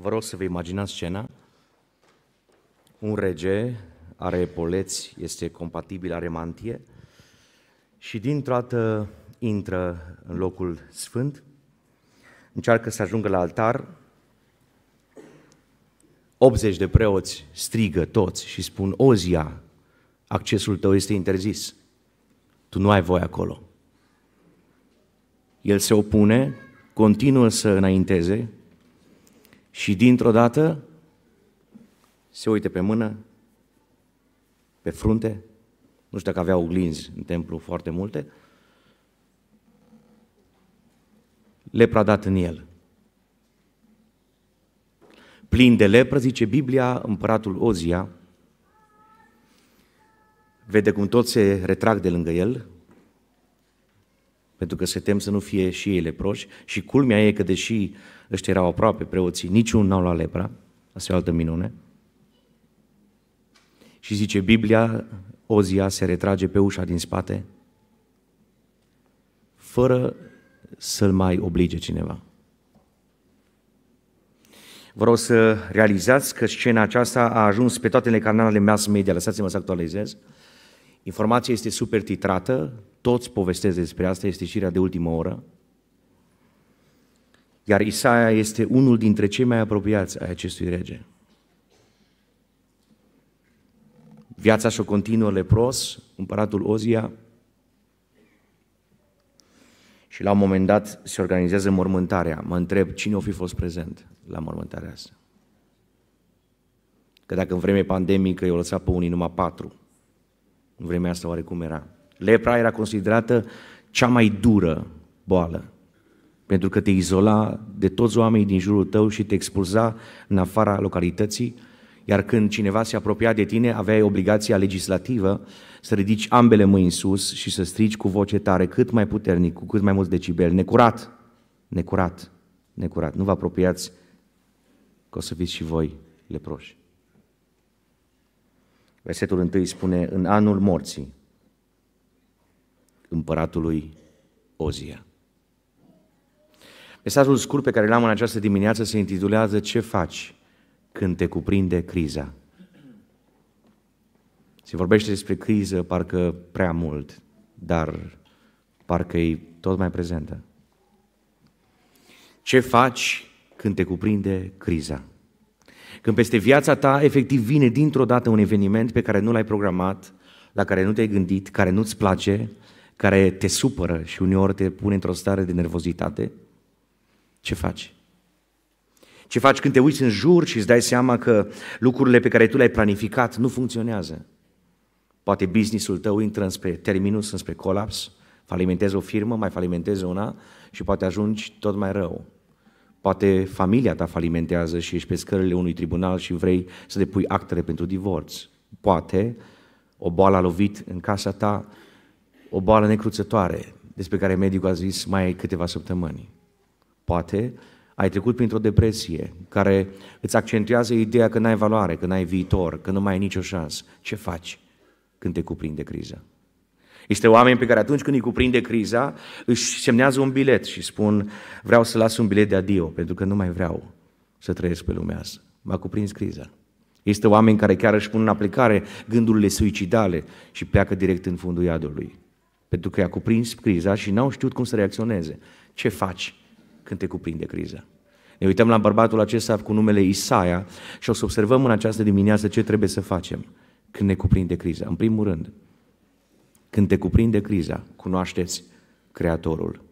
Vă rog să vă imaginați scena. Un rege are poleți, este compatibil, are mantie și dintr-o dată intră în locul sfânt, încearcă să ajungă la altar, 80 de preoți strigă toți și spun, Ozia, accesul tău este interzis, tu nu ai voie acolo. El se opune, continuă să înainteze, și dintr-o dată se uită pe mână, pe frunte, nu știu dacă aveau oglinzi în templu foarte multe, lepra dat în el. Plin de lepră, zice Biblia, împăratul Ozia, vede cum toți se retrag de lângă el, pentru că se tem să nu fie și ei leproși și culmea e că deși ăștia erau aproape preoții, niciun n-au la lepra, asta e o altă minune. Și zice Biblia, Ozia se retrage pe ușa din spate, fără să-l mai oblige cineva. Vreau să realizați că scena aceasta a ajuns pe toate canalele mass media, lăsați-mă să actualizez, Informația este super titrată, toți povestesc despre asta, este știrea de ultimă oră. Iar Isaia este unul dintre cei mai apropiați ai acestui rege. Viața și-o continuă lepros, împăratul Ozia, și la un moment dat se organizează mormântarea. Mă întreb cine o fi fost prezent la mormântarea asta. Că dacă în vreme pandemică i-au lăsat pe unii numai patru, în vremea asta oarecum era. Lepra era considerată cea mai dură boală, pentru că te izola de toți oamenii din jurul tău și te expulza în afara localității, iar când cineva se apropia de tine, aveai obligația legislativă să ridici ambele mâini în sus și să strigi cu voce tare, cât mai puternic, cu cât mai mulți decibeli, necurat, necurat, necurat. Nu vă apropiați că o să fiți și voi leproși. Versetul 1 spune, în anul morții împăratului Ozia. Mesajul scurt pe care l-am în această dimineață se intitulează Ce faci când te cuprinde criza? Se vorbește despre criză parcă prea mult, dar parcă e tot mai prezentă. Ce faci când te cuprinde criza? Când peste viața ta efectiv vine dintr-o dată un eveniment pe care nu l-ai programat, la care nu te-ai gândit, care nu-ți place, care te supără și uneori te pune într-o stare de nervozitate, ce faci? Ce faci când te uiți în jur și îți dai seama că lucrurile pe care tu le-ai planificat nu funcționează? Poate businessul tău intră înspre terminus, înspre colaps, falimentezi o firmă, mai falimentezi una și poate ajungi tot mai rău. Poate familia ta falimentează și ești pe scările unui tribunal și vrei să depui actele pentru divorț. Poate o boală a lovit în casa ta, o boală necruțătoare, despre care medicul a zis mai ai câteva săptămâni. Poate ai trecut printr-o depresie care îți accentuează ideea că n-ai valoare, că n-ai viitor, că nu mai ai nicio șansă. Ce faci când te cuprinde criza? Este oameni pe care atunci când îi cuprinde criza, își semnează un bilet și spun vreau să las un bilet de adio, pentru că nu mai vreau să trăiesc pe lumea asta. M-a cuprins criza. Este oameni care chiar își pun în aplicare gândurile suicidale și pleacă direct în fundul iadului. Pentru că i-a cuprins criza și n-au știut cum să reacționeze. Ce faci când te cuprinde criza? Ne uităm la bărbatul acesta cu numele Isaia și o să observăm în această dimineață ce trebuie să facem când ne cuprinde criza. În primul rând, când te cuprinde criza, cunoașteți Creatorul.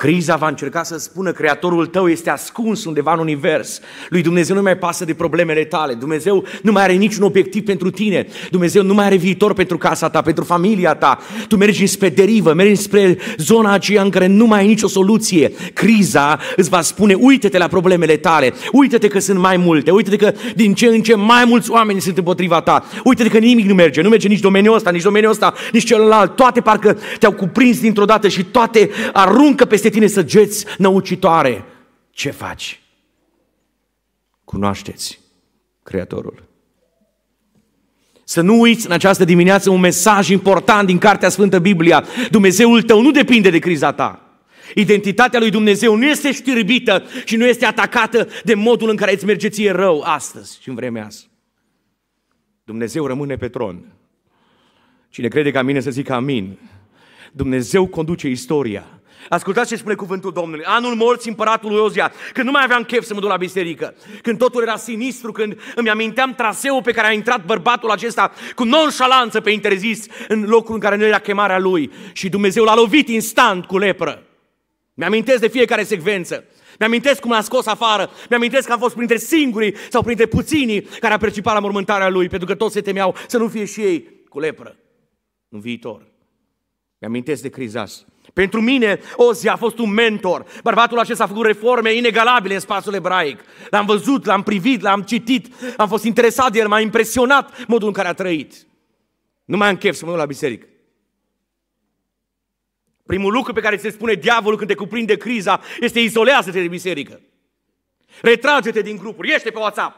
Criza va încerca să spună, creatorul tău este ascuns undeva în univers. Lui Dumnezeu nu mai pasă de problemele tale. Dumnezeu nu mai are niciun obiectiv pentru tine. Dumnezeu nu mai are viitor pentru casa ta, pentru familia ta. Tu mergi spre derivă, mergi spre zona aceea în care nu mai ai nicio soluție. Criza îți va spune, uite-te la problemele tale, uite-te că sunt mai multe, uite-te că din ce în ce mai mulți oameni sunt împotriva ta, uite-te că nimic nu merge, nu merge nici domeniul ăsta, nici domeniul ăsta, nici celălalt. Toate parcă te-au cuprins dintr-o dată și toate aruncă peste tine săgeți năucitoare, ce faci? Cunoașteți Creatorul. Să nu uiți în această dimineață un mesaj important din Cartea Sfântă Biblia. Dumnezeul tău nu depinde de criza ta. Identitatea lui Dumnezeu nu este știrbită și nu este atacată de modul în care îți merge ție rău astăzi și în vremea asta. Dumnezeu rămâne pe tron. Cine crede ca mine să zică amin. Dumnezeu conduce istoria. Ascultați ce spune cuvântul Domnului. Anul morții împăratului lui Ozia, când nu mai aveam chef să mă duc la biserică, când totul era sinistru, când îmi aminteam traseul pe care a intrat bărbatul acesta cu nonșalanță pe interzis în locul în care nu era chemarea lui și Dumnezeu l-a lovit instant cu lepră. Mi-amintesc de fiecare secvență. Mi-amintesc cum l-a scos afară. Mi-amintesc că am fost printre singurii sau printre puținii care a participat la mormântarea lui, pentru că toți se temeau să nu fie și ei cu lepră în viitor. Mi-amintesc de criza asta. Pentru mine, Ozi a fost un mentor. Bărbatul acesta a făcut reforme inegalabile în spațiul ebraic. L-am văzut, l-am privit, l-am citit, am fost interesat de el, m-a impresionat modul în care a trăit. Nu mai am chef să mă duc la biserică. Primul lucru pe care se spune diavolul când te cuprinde criza este izolează-te de biserică. Retrage-te din grupuri, ieși pe WhatsApp.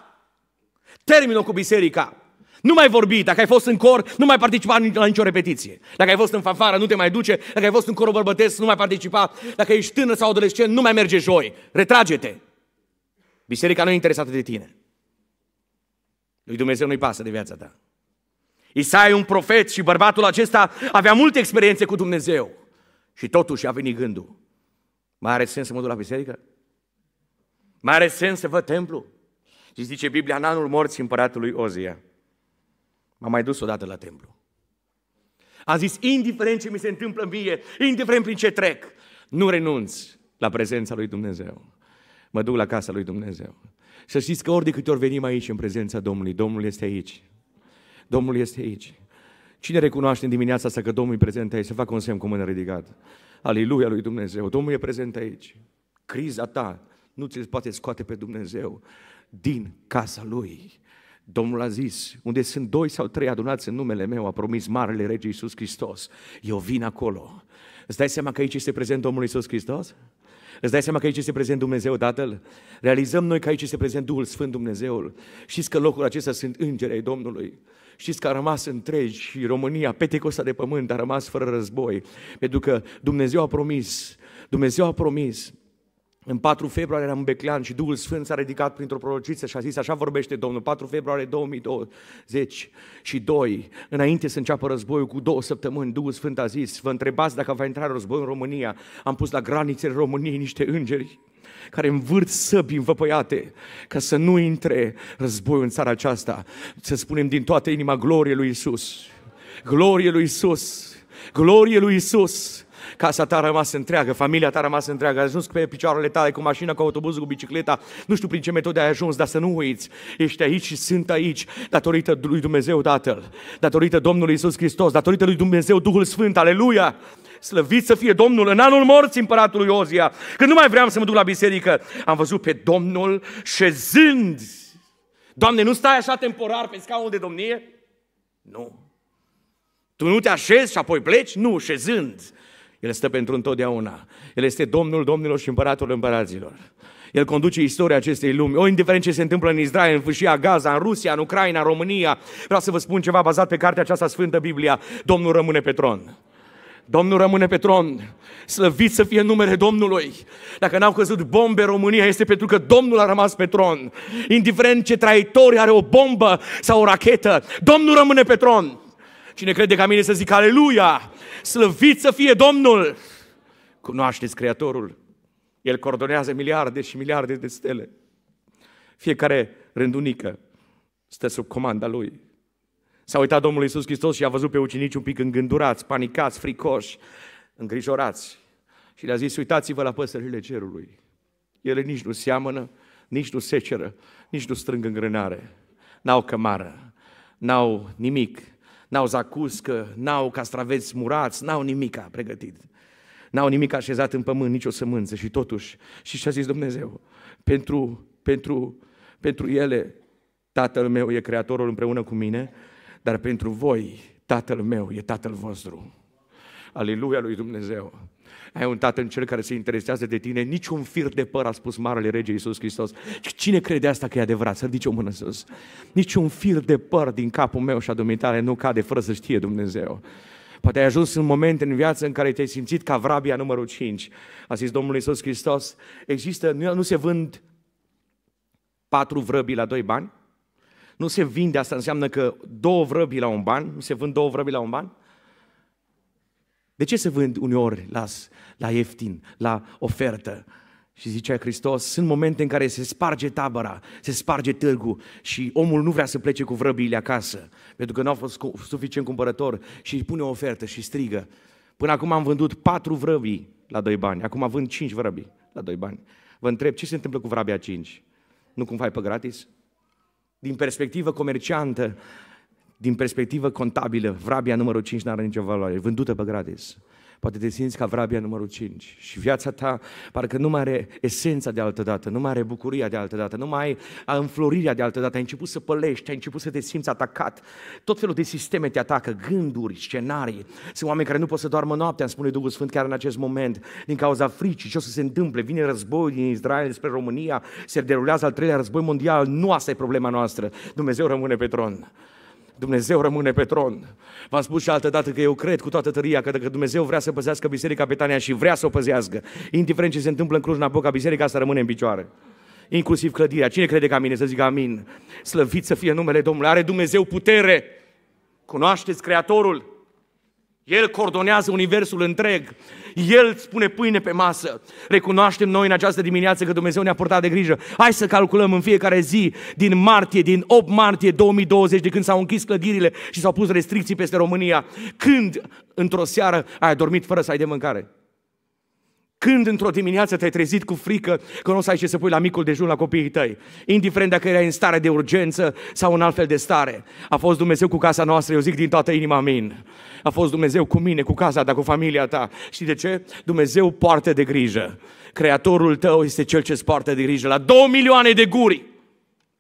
Termină cu biserica. Nu mai vorbi, dacă ai fost în cor, nu mai participa la nicio repetiție. Dacă ai fost în fanfară, nu te mai duce. Dacă ai fost în corul bărbătesc, nu mai participa. Dacă ești tânăr sau adolescent, nu mai merge joi. Retrage-te. Biserica nu e interesată de tine. Lui Dumnezeu nu-i pasă de viața ta. Isaia e un profet și bărbatul acesta avea multe experiențe cu Dumnezeu. Și totuși a venit gândul. Mai are sens să mă duc la biserică? Mai are sens să văd templu? Și zice Biblia, în anul morții împăratului Ozia, M-am mai dus odată la templu. A zis, indiferent ce mi se întâmplă mie, indiferent prin ce trec, nu renunț la prezența lui Dumnezeu. Mă duc la casa lui Dumnezeu. Să știți că ori de câte ori venim aici în prezența Domnului, Domnul este aici. Domnul este aici. Cine recunoaște în dimineața asta că Domnul e prezent aici, să facă un semn cu mâna ridicată. Aleluia lui Dumnezeu, Domnul e prezent aici. Criza ta nu ți poate scoate pe Dumnezeu din casa Lui. Domnul a zis, unde sunt doi sau trei adunați în numele meu, a promis Marele Rege Iisus Hristos, eu vin acolo. Îți dai seama că aici este prezent Domnul Iisus Hristos? Îți dai seama că aici este prezent Dumnezeu Tatăl? Realizăm noi că aici este prezent Duhul Sfânt Dumnezeul. Știți că locul acesta sunt îngeri ai Domnului. Știți că a rămas întregi și România, petecosta de pământ, a rămas fără război. Pentru că Dumnezeu a promis, Dumnezeu a promis în 4 februarie eram în Beclean și Duhul Sfânt s-a ridicat printr-o prorociță și a zis, așa vorbește Domnul, 4 februarie 2020 și 2, înainte să înceapă războiul cu două săptămâni, Duhul Sfânt a zis, vă întrebați dacă va intra război în România, am pus la granițele României niște îngeri care învârt săbii învăpăiate ca să nu intre războiul în țara aceasta, să spunem din toată inima glorie lui Isus. Glorie lui Isus! Glorie lui Isus! casa ta a rămas întreagă, familia ta a rămas întreagă, ai ajuns pe picioarele tale cu mașina, cu autobuzul, cu bicicleta, nu știu prin ce metode ai ajuns, dar să nu uiți, ești aici și sunt aici, datorită lui Dumnezeu Tatăl, datorită Domnului Isus Hristos, datorită lui Dumnezeu Duhul Sfânt, aleluia! Slăvit să fie Domnul în anul morții împăratului Ozia, când nu mai vreau să mă duc la biserică, am văzut pe Domnul șezând. Doamne, nu stai așa temporar pe scaunul de domnie? Nu. Tu nu te așezi și apoi pleci? Nu, șezând. El stă pentru întotdeauna. El este Domnul domnilor și împăratul împăraților. El conduce istoria acestei lumi. O, indiferent ce se întâmplă în Israel, în Fâșia Gaza, în Rusia, în Ucraina, în România, vreau să vă spun ceva bazat pe cartea aceasta Sfântă Biblia. Domnul rămâne pe tron. Domnul rămâne pe tron. Slăvit să fie numele Domnului. Dacă n-au căzut bombe România, este pentru că Domnul a rămas pe tron. Indiferent ce traitori are o bombă sau o rachetă, Domnul rămâne pe tron. Cine crede ca mine să zic aleluia, slăvit să fie Domnul. Cunoașteți Creatorul. El coordonează miliarde și miliarde de stele. Fiecare rândunică stă sub comanda Lui. S-a uitat Domnul Iisus Hristos și a văzut pe ucenici un pic îngândurați, panicați, fricoși, îngrijorați. Și le-a zis, uitați-vă la păsările cerului. Ele nici nu seamănă, nici nu seceră, nici nu strâng în grânare. N-au cămară, n-au nimic, N-au zacuscă, n-au castraveți murați, n-au nimica pregătit. N-au nimic așezat în pământ, nicio sămânță și totuși. Și ce a zis Dumnezeu? Pentru, pentru, pentru ele, Tatăl meu e Creatorul împreună cu mine, dar pentru voi, Tatăl meu e Tatăl vostru. Aleluia lui Dumnezeu. Ai un tată în cel care se interesează de tine, niciun fir de păr, a spus Marele Rege Iisus Hristos. Cine crede asta că e adevărat? Să ridice o mână sus. Niciun fir de păr din capul meu și a dumitare nu cade fără să știe Dumnezeu. Poate ai ajuns în momente în viață în care te-ai simțit ca vrabia numărul 5. A zis Domnul Iisus Hristos, există, nu, nu se vând patru vrăbi la doi bani? Nu se vinde, asta înseamnă că două vrăbi la un ban, nu se vând două vrăbi la un ban? De ce se vând uneori la, la ieftin, la ofertă? Și zicea Hristos, sunt momente în care se sparge tabăra, se sparge târgu și omul nu vrea să plece cu vrăbiile acasă, pentru că nu a fost suficient cumpărător și îi pune o ofertă și strigă. Până acum am vândut patru vrăbii la doi bani, acum vând cinci vrăbii la doi bani. Vă întreb, ce se întâmplă cu vrabia cinci? Nu cumva e pe gratis? Din perspectivă comerciantă, din perspectivă contabilă, vrabia numărul 5 n-are nicio valoare, vândută pe gratis. Poate te simți ca vrabia numărul 5 și viața ta parcă nu mai are esența de altă dată, nu mai are bucuria de altă dată, nu mai ai înflorirea de altă dată, ai început să pălești, ai început să te simți atacat. Tot felul de sisteme te atacă, gânduri, scenarii. Sunt oameni care nu pot să doarmă noaptea, îmi spune Duhul Sfânt chiar în acest moment, din cauza fricii, ce o să se întâmple, vine război din Israel spre România, se derulează al treilea război mondial, nu asta e problema noastră. Dumnezeu rămâne pe tron. Dumnezeu rămâne pe tron. V-am spus și altă dată că eu cred cu toată tăria că dacă Dumnezeu vrea să păzească Biserica Betania și vrea să o păzească, indiferent ce se întâmplă în cluj Boca, biserica asta rămâne în picioare inclusiv clădirea. Cine crede ca mine să zică amin? Slăvit să fie numele Domnului. Are Dumnezeu putere. Cunoașteți Creatorul. El coordonează universul întreg. El spune pâine pe masă. Recunoaștem noi în această dimineață că Dumnezeu ne-a purtat de grijă. Hai să calculăm în fiecare zi din martie, din 8 martie 2020, de când s-au închis clădirile și s-au pus restricții peste România, când într-o seară ai dormit fără să ai de mâncare. Când într-o dimineață te-ai trezit cu frică că nu o să ai ce să pui la micul dejun la copiii tăi, indiferent dacă erai în stare de urgență sau în altfel de stare. A fost Dumnezeu cu casa noastră, eu zic din toată inima amin. A fost Dumnezeu cu mine, cu casa ta, cu familia ta. Știi de ce? Dumnezeu poartă de grijă. Creatorul tău este cel ce-ți poartă de grijă la două milioane de guri.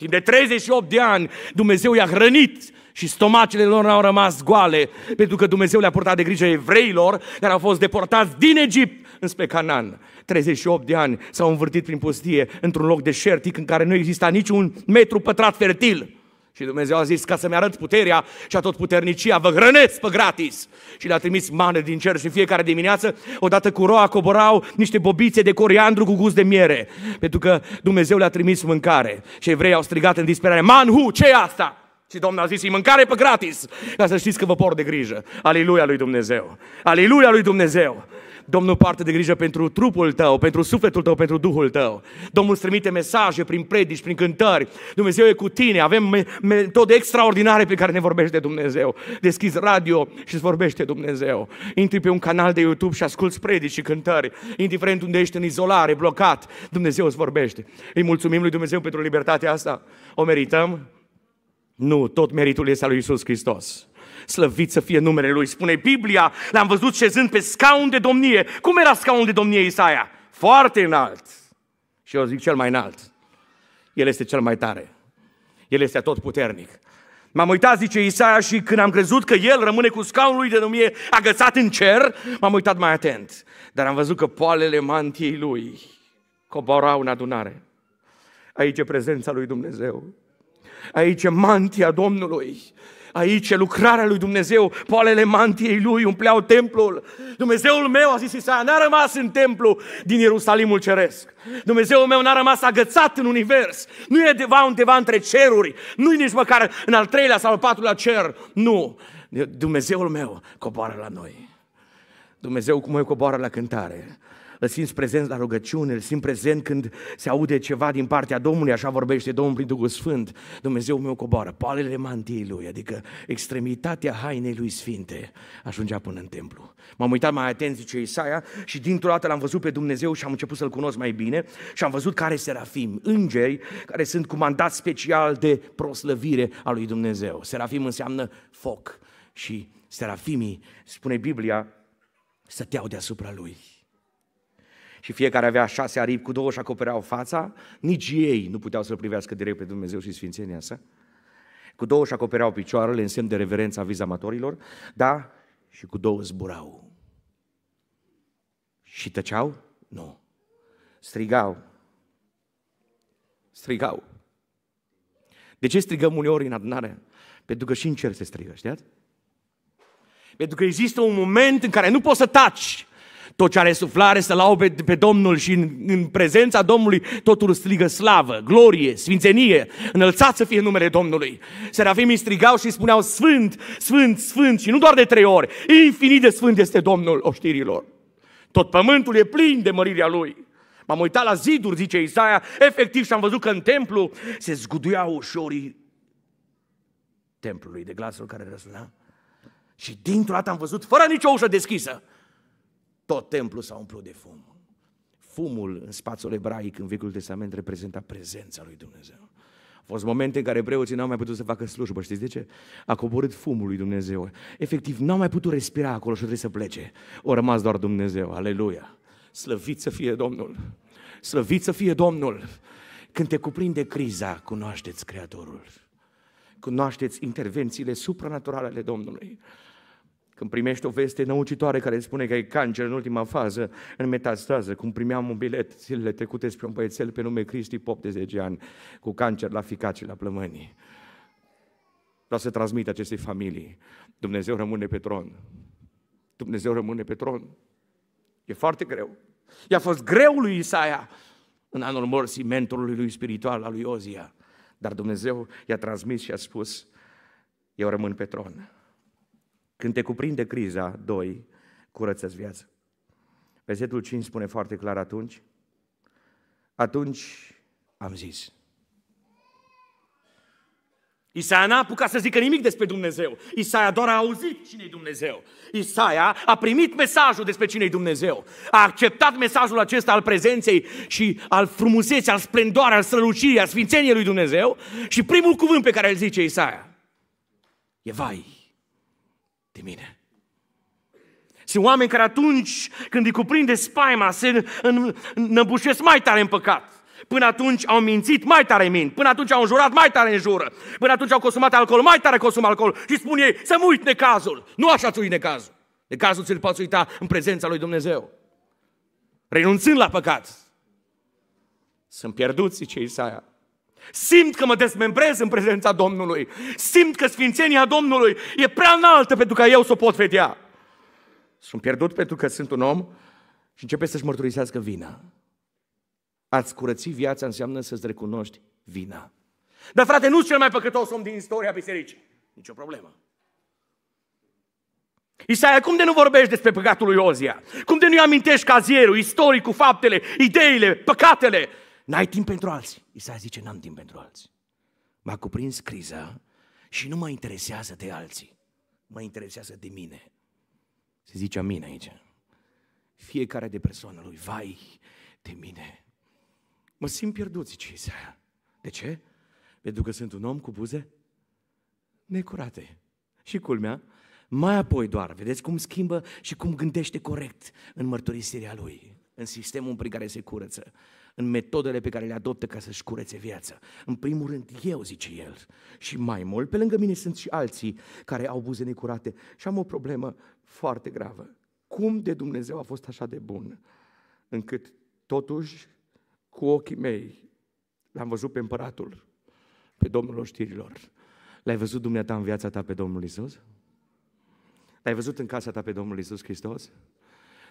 Timp de 38 de ani Dumnezeu i-a hrănit și stomacele lor au rămas goale, pentru că Dumnezeu le-a purtat de grijă evreilor care au fost deportați din Egipt înspre Canaan. 38 de ani s-au învârtit prin pustie într-un loc deșertic în care nu exista niciun metru pătrat fertil. Și Dumnezeu a zis, ca să-mi arăt puterea și a tot puternicia, vă hrănesc pe gratis. Și le-a trimis mane din cer și fiecare dimineață, odată cu roa coborau niște bobițe de coriandru cu gust de miere. Pentru că Dumnezeu le-a trimis mâncare. Și evreii au strigat în disperare, manhu, ce e asta? Și Domnul a zis, e mâncare pe gratis, ca să știți că vă port de grijă. Aleluia lui Dumnezeu! Aleluia lui Dumnezeu! Domnul parte de grijă pentru trupul tău, pentru sufletul tău, pentru duhul tău. Domnul îți trimite mesaje prin predici, prin cântări. Dumnezeu e cu tine. Avem metode extraordinare pe care ne vorbește Dumnezeu. Deschizi radio și îți vorbește Dumnezeu. Intri pe un canal de YouTube și asculți predici și cântări. Indiferent unde ești în izolare, blocat, Dumnezeu îți vorbește. Îi mulțumim lui Dumnezeu pentru libertatea asta. O merităm? Nu, tot meritul este al lui Isus Hristos. Slăvit să fie numele Lui. Spune Biblia, l-am văzut șezând pe scaun de domnie. Cum era scaunul de domnie Isaia? Foarte înalt. Și eu zic cel mai înalt. El este cel mai tare. El este tot puternic. M-am uitat, zice Isaia, și când am crezut că el rămâne cu scaunul lui de domnie agățat în cer, m-am uitat mai atent. Dar am văzut că poalele mantiei lui coborau în adunare. Aici e prezența lui Dumnezeu. Aici e mantia Domnului. Aici e lucrarea lui Dumnezeu. Poalele mantiei lui umpleau templul. Dumnezeul meu, a zis Isaia, n-a rămas în templu din Ierusalimul Ceresc. Dumnezeul meu n-a rămas agățat în univers. Nu e undeva, undeva între ceruri. Nu e nici măcar în al treilea sau al patrulea cer. Nu. Dumnezeul meu coboară la noi. Dumnezeu cum e coboară la cântare îl simți prezent la rugăciune, îl simți prezent când se aude ceva din partea Domnului, așa vorbește Domnul prin Duhul Sfânt, Dumnezeu meu coboară, palele mantiei lui, adică extremitatea hainei lui sfinte, ajungea până în templu. M-am uitat mai atent, zice Isaia, și dintr-o dată l-am văzut pe Dumnezeu și am început să-L cunosc mai bine și am văzut care serafim, îngeri care sunt comandați special de proslăvire a lui Dumnezeu. Serafim înseamnă foc și serafimii, spune Biblia, să stăteau deasupra lui și fiecare avea șase aripi cu două și acopereau fața, nici ei nu puteau să-L privească direct pe Dumnezeu și Sfințenia sa. Cu două și acopereau picioarele în semn de reverență a vizamatorilor, da, și cu două zburau. Și tăceau? Nu. Strigau. Strigau. De ce strigăm uneori în adunare? Pentru că și în cer se strigă, știați? Pentru că există un moment în care nu poți să taci. Tot ce are suflare să laude pe Domnul și în, în prezența Domnului totul strigă slavă, glorie, sfințenie, înălțat să fie numele Domnului. Serafimii strigau și spuneau Sfânt, Sfânt, Sfânt și nu doar de trei ori, infinit de Sfânt este Domnul oștirilor. Tot pământul e plin de mărirea Lui. M-am uitat la ziduri, zice Isaia, efectiv și am văzut că în templu se zguduiau ușorii templului de glasul care răsuna. Și dintr-o dată am văzut, fără nicio ușă deschisă, tot templul s-a umplut de fum. Fumul în spațiul ebraic în Vechiul Testament reprezenta prezența lui Dumnezeu. Au fost momente în care preoții n-au mai putut să facă slujbă, știți de ce? A coborât fumul lui Dumnezeu. Efectiv, n-au mai putut respira acolo și trebuie să plece. O rămas doar Dumnezeu, aleluia! Slăvit să fie Domnul! Slăvit să fie Domnul! Când te cuprinde criza, cunoașteți Creatorul. Cunoașteți intervențiile supranaturale ale Domnului când primești o veste năucitoare care spune că e cancer în ultima fază, în metastază, cum primeam un bilet zilele trecute spre un băiețel pe nume Cristi Pop de 10 ani, cu cancer la și la plămâni. Vreau să transmit acestei familii. Dumnezeu rămâne pe tron. Dumnezeu rămâne pe tron. E foarte greu. I-a fost greu lui Isaia în anul morții mentorului lui spiritual, al lui Ozia. Dar Dumnezeu i-a transmis și a spus, eu rămân pe tron. Când te cuprinde criza, doi, curăță-ți viața. Versetul 5 spune foarte clar atunci, atunci am zis. Isaia n-a apucat să zică nimic despre Dumnezeu. Isaia doar a auzit cine i Dumnezeu. Isaia a primit mesajul despre cine i Dumnezeu. A acceptat mesajul acesta al prezenței și al frumuseții, al splendoare, al strălucirii, al sfințeniei lui Dumnezeu. Și primul cuvânt pe care îl zice Isaia e vai de mine. Sunt oameni care atunci când îi cuprinde spaima, se înăbușesc mai tare în păcat. Până atunci au mințit, mai tare mint. Până atunci au înjurat, mai tare în jură. Până atunci au consumat alcool, mai tare consum alcool. Și spun ei, să mă uit necazul. Nu așa ți necazul. Necazul ți-l poți uita în prezența lui Dumnezeu. Renunțând la păcat. Sunt pierduți, zice Isaia. Simt că mă dezmembrez în prezența Domnului. Simt că sfințenia Domnului e prea înaltă pentru ca eu să o pot vedea. Sunt pierdut pentru că sunt un om și începe să-și mărturisească vina. Ați curăți viața înseamnă să-ți recunoști vina. Dar frate, nu-s cel mai păcătos om din istoria bisericii. Nici o problemă. Isaia, cum de nu vorbești despre păcatul lui Ozia? Cum de nu-i amintești cazierul, istoricul, faptele, ideile, păcatele? N-ai timp pentru alții. Isaia zice, n-am timp pentru alții. M-a cuprins criza și nu mă interesează de alții. Mă interesează de mine. Se zice amin aici. Fiecare de persoană lui, vai de mine. Mă simt pierdut, zice Isaia. De ce? Pentru că sunt un om cu buze necurate. Și culmea, mai apoi doar, vedeți cum schimbă și cum gândește corect în mărturisirea lui, în sistemul prin care se curăță în metodele pe care le adoptă ca să-și curețe viața. În primul rând eu, zice el, și mai mult, pe lângă mine sunt și alții care au buze necurate și am o problemă foarte gravă. Cum de Dumnezeu a fost așa de bun, încât totuși cu ochii mei l-am văzut pe împăratul, pe Domnul oștirilor. L-ai văzut dumneata în viața ta pe Domnul Isus? L-ai văzut în casa ta pe Domnul Isus Hristos?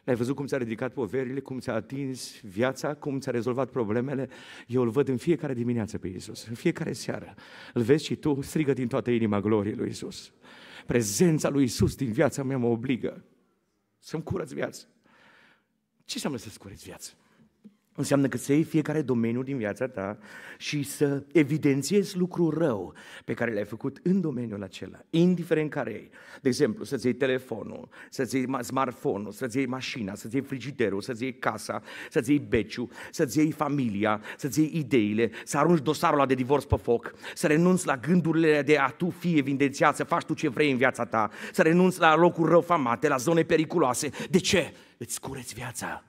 L-ai văzut cum ți-a ridicat poverile, cum ți-a atins viața, cum ți-a rezolvat problemele. Eu îl văd în fiecare dimineață pe Iisus, în fiecare seară. Îl vezi și tu, strigă din toată inima gloriei lui Iisus. Prezența lui Iisus din viața mea mă obligă să-mi curăț viața. Ce înseamnă să-ți curăț viața? Înseamnă că să iei fiecare domeniu din viața ta și să evidențiezi lucrul rău pe care l-ai făcut în domeniul acela, indiferent care e. De exemplu, să-ți iei telefonul, să-ți iei smartphone-ul, să-ți iei mașina, să-ți iei frigiderul, să-ți iei casa, să-ți iei beciu, să-ți iei familia, să-ți iei ideile, să arunci dosarul la de divorț pe foc, să renunți la gândurile de a tu fi evidențiat, să faci tu ce vrei în viața ta, să renunți la locuri rău famate, la zone periculoase. De ce? Îți cureți viața.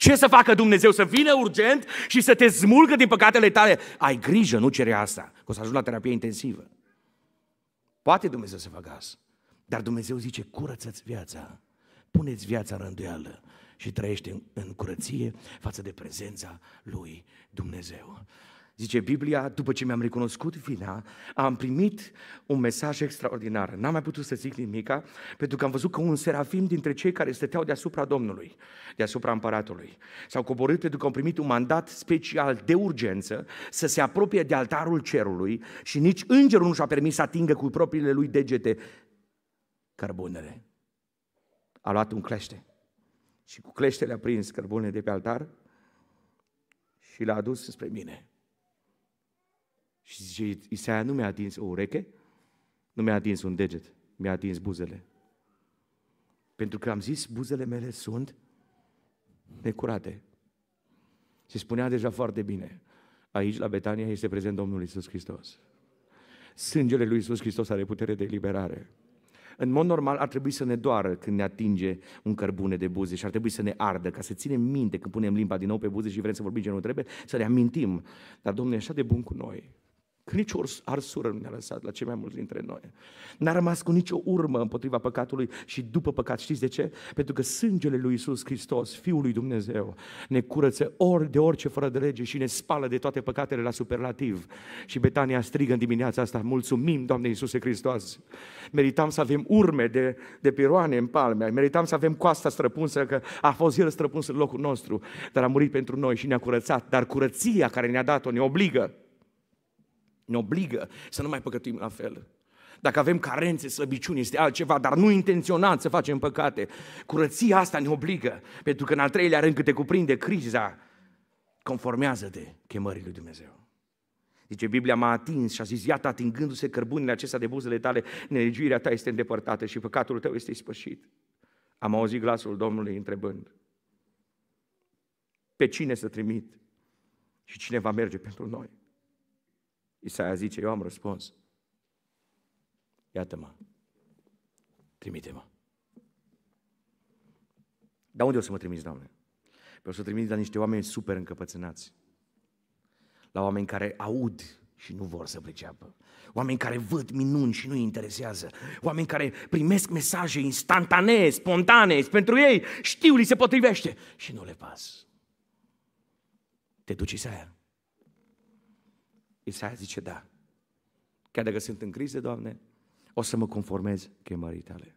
Ce să facă Dumnezeu? Să vină urgent și să te zmulgă din păcatele tale. Ai grijă, nu cere asta, că o să ajungi la terapie intensivă. Poate Dumnezeu să facă asta. Dar Dumnezeu zice, curăță-ți viața, puneți viața în rânduială și trăiește în curăție față de prezența lui Dumnezeu. Zice Biblia, după ce mi-am recunoscut vina, am primit un mesaj extraordinar. N-am mai putut să zic nimica, pentru că am văzut că un serafim dintre cei care stăteau deasupra Domnului, deasupra împăratului, s-au coborât pentru că au primit un mandat special de urgență să se apropie de altarul cerului și nici îngerul nu și-a permis să atingă cu propriile lui degete cărbunele. A luat un clește și cu cleștele a prins cărbunele de pe altar și l-a adus spre mine. Și zice, Isaia nu mi-a atins o ureche, nu mi-a atins un deget, mi-a atins buzele. Pentru că am zis, buzele mele sunt necurate. Se spunea deja foarte bine. Aici, la Betania, este prezent Domnul Isus Hristos. Sângele lui Isus Hristos are putere de eliberare. În mod normal ar trebui să ne doară când ne atinge un cărbune de buze și ar trebui să ne ardă, ca să ținem minte când punem limba din nou pe buze și vrem să vorbim ce nu trebuie, să ne amintim. Dar Domnul e așa de bun cu noi. Că nici o arsură nu ne-a lăsat la cei mai mulți dintre noi. N-a rămas cu nicio urmă împotriva păcatului și după păcat. Știți de ce? Pentru că sângele lui Isus Hristos, Fiul lui Dumnezeu, ne curăță ori de orice fără de lege și ne spală de toate păcatele la superlativ. Și Betania strigă în dimineața asta, mulțumim, Doamne Iisuse Hristos. Meritam să avem urme de, de piroane în palme, meritam să avem coasta străpunsă, că a fost El străpuns în locul nostru, dar a murit pentru noi și ne-a curățat. Dar curăția care ne-a dat-o ne obligă ne obligă să nu mai păcătuim la fel. Dacă avem carențe, slăbiciuni, este altceva, dar nu intenționat să facem păcate. Curăția asta ne obligă, pentru că în al treilea rând câte te cuprinde criza, conformează-te chemării lui Dumnezeu. Zice, Biblia m-a atins și a zis, iată, atingându-se cărbunile acestea de buzele tale, nelegiuirea ta este îndepărtată și păcatul tău este ispășit. Am auzit glasul Domnului întrebând, pe cine să trimit și cine va merge pentru noi? Isaia zice, eu am răspuns. Iată-mă, trimite-mă. Dar unde o să mă trimiți, Doamne? Pe păi o să trimiți la niște oameni super încăpățânați. La oameni care aud și nu vor să priceapă. Oameni care văd minuni și nu-i interesează. Oameni care primesc mesaje instantanee, spontane, pentru ei știu, li se potrivește și nu le pas. Te duci să aia. Isaia zice da. Chiar dacă sunt în criză, Doamne, o să mă conformez chemării tale.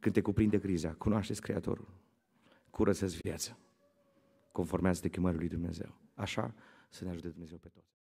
Când te cuprinde criza, cunoașteți Creatorul, curățeți viața, conformează-te chemării lui Dumnezeu. Așa să ne ajute Dumnezeu pe toți.